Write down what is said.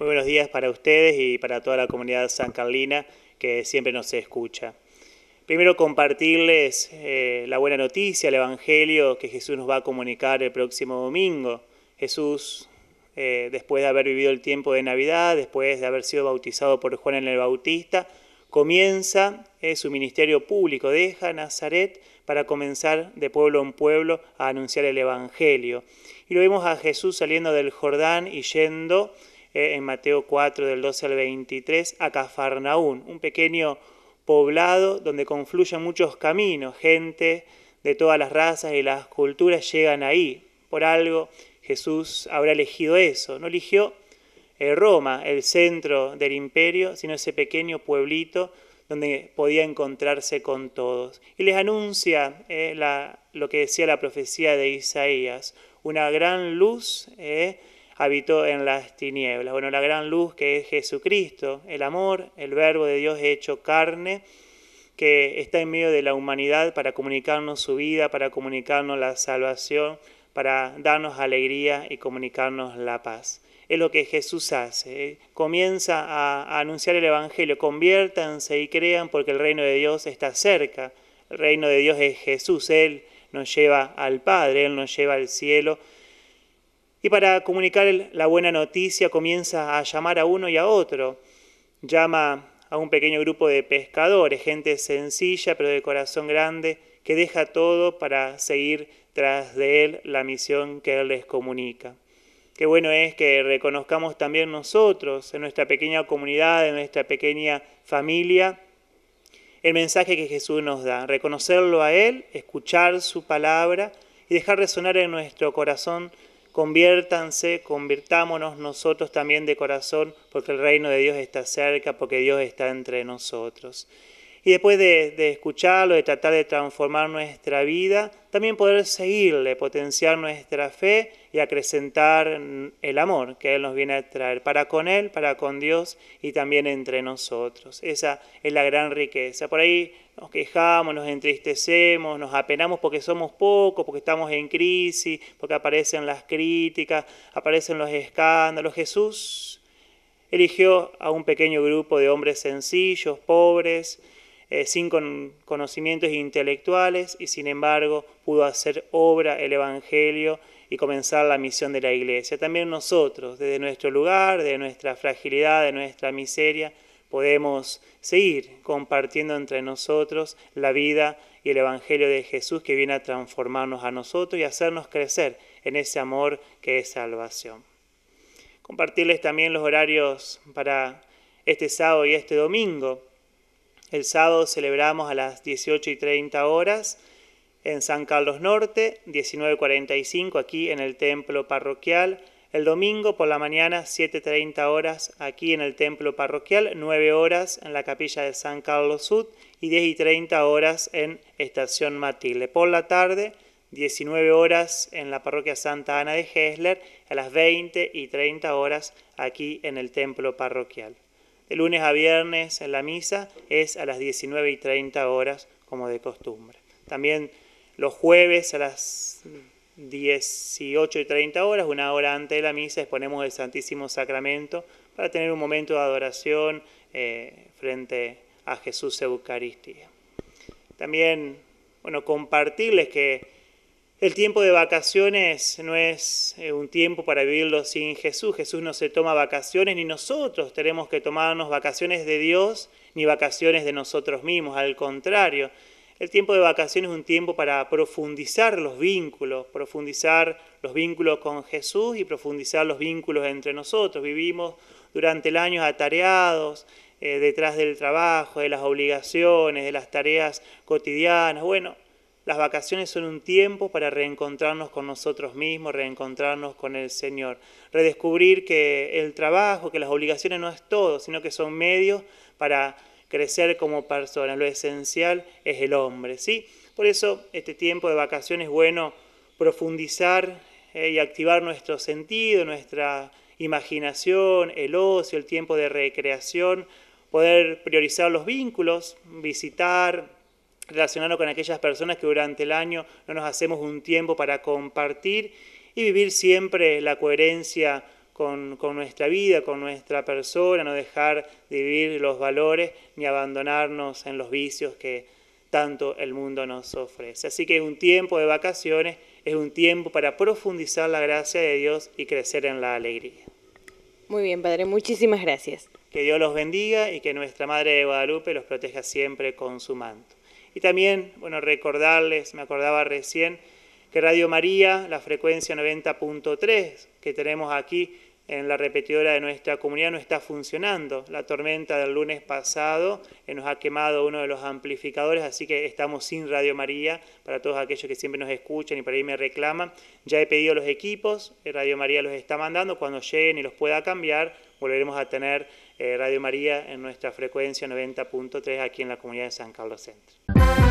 Muy buenos días para ustedes y para toda la comunidad san carlina que siempre nos escucha. Primero compartirles eh, la buena noticia, el Evangelio que Jesús nos va a comunicar el próximo domingo. Jesús, eh, después de haber vivido el tiempo de Navidad, después de haber sido bautizado por Juan en el Bautista, comienza eh, su ministerio público, deja Nazaret para comenzar de pueblo en pueblo a anunciar el Evangelio. Y lo vemos a Jesús saliendo del Jordán y yendo eh, en Mateo 4 del 12 al 23 a Cafarnaún, un pequeño poblado donde confluyen muchos caminos, gente de todas las razas y las culturas llegan ahí. Por algo Jesús habrá elegido eso, no eligió eh, Roma, el centro del imperio, sino ese pequeño pueblito donde podía encontrarse con todos. Y les anuncia eh, lo que decía la profecía de Isaías, una gran luz habitó en las tinieblas. Bueno, la gran luz que es Jesucristo, el amor, el verbo de Dios hecho carne, que está en medio de la humanidad para comunicarnos su vida, para comunicarnos la salvación, para darnos alegría y comunicarnos la paz. Es lo que Jesús hace. Comienza a anunciar el Evangelio, conviértanse y crean porque el reino de Dios está cerca. El reino de Dios es Jesús. Él nos lleva al Padre, Él nos lleva al cielo y para comunicar la buena noticia comienza a llamar a uno y a otro. Llama a un pequeño grupo de pescadores, gente sencilla pero de corazón grande, que deja todo para seguir tras de él la misión que él les comunica. Qué bueno es que reconozcamos también nosotros, en nuestra pequeña comunidad, en nuestra pequeña familia, el mensaje que Jesús nos da, reconocerlo a Él, escuchar su palabra y dejar resonar en nuestro corazón conviértanse, convirtámonos nosotros también de corazón, porque el reino de Dios está cerca, porque Dios está entre nosotros. Y después de, escucharlo, de tratar de transformar nuestra vida, también poder seguirle, potenciar nuestra fe y acrecentar el amor que Él nos viene a traer para con Él, para con Dios y también entre nosotros. Esa es la gran riqueza. Por ahí nos quejamos, nos entristecemos, nos apenamos porque somos pocos, porque estamos en crisis, porque aparecen las críticas, aparecen los escándalos. Jesús eligió a un pequeño grupo de hombres sencillos, pobres, eh, sin conocimientos intelectuales y sin embargo pudo hacer obra el Evangelio y comenzar la misión de la iglesia. También nosotros, desde nuestro lugar, de nuestra fragilidad, de nuestra miseria, podemos seguir compartiendo entre nosotros la vida y el Evangelio de Jesús que viene a transformarnos a nosotros y hacernos crecer en ese amor que es salvación. Compartirles también los horarios para este sábado y este domingo. El sábado celebramos a las 18 y 30 horas en San Carlos Norte, 19.45 aquí en el templo parroquial. El domingo por la mañana, 7.30 horas aquí en el templo parroquial, 9 horas en la capilla de San Carlos Sud y 10.30 horas en Estación Matilde. Por la tarde, 19 horas en la parroquia Santa Ana de Hesler, a las 20 y 30 horas aquí en el templo parroquial. De lunes a viernes en la misa es a las 19 y 30 horas como de costumbre. También los jueves a las 18 y 30 horas, una hora antes de la misa, exponemos el Santísimo Sacramento para tener un momento de adoración eh, frente a Jesús Eucaristía. También, bueno, compartirles que el tiempo de vacaciones no es eh, un tiempo para vivirlo sin Jesús. Jesús no se toma vacaciones, ni nosotros tenemos que tomarnos vacaciones de Dios, ni vacaciones de nosotros mismos. Al contrario, el tiempo de vacaciones es un tiempo para profundizar los vínculos, profundizar los vínculos con Jesús y profundizar los vínculos entre nosotros. Vivimos durante el año atareados, eh, detrás del trabajo, de las obligaciones, de las tareas cotidianas. Bueno, las vacaciones son un tiempo para reencontrarnos con nosotros mismos, reencontrarnos con el Señor, redescubrir que el trabajo, que las obligaciones no es todo, sino que son medios para crecer como persona. Lo esencial es el hombre, ¿sí? Por eso este tiempo de vacaciones es bueno profundizar eh, y activar nuestro sentido, nuestra imaginación, el ocio, el tiempo de recreación, poder priorizar los vínculos, visitar, relacionarnos con aquellas personas que durante el año no nos hacemos un tiempo para compartir y vivir siempre la coherencia con, nuestra vida, con nuestra persona, no dejar de vivir los valores ni abandonarnos en los vicios que tanto el mundo nos ofrece. Así que un tiempo de vacaciones, es un tiempo para profundizar la gracia de Dios y crecer en la alegría. Muy bien, Padre, muchísimas gracias. Que Dios los bendiga y que nuestra Madre de Guadalupe los proteja siempre con su manto. Y también, bueno, recordarles, me acordaba recién, que Radio María, la frecuencia 90.3 que tenemos aquí, en la repetidora de nuestra comunidad no está funcionando. La tormenta del lunes pasado eh, nos ha quemado uno de los amplificadores, así que estamos sin Radio María para todos aquellos que siempre nos escuchan y por ahí me reclaman. Ya he pedido los equipos, eh, Radio María los está mandando, cuando lleguen y los pueda cambiar, volveremos a tener eh, Radio María en nuestra frecuencia 90.3 aquí en la comunidad de San Carlos Centro.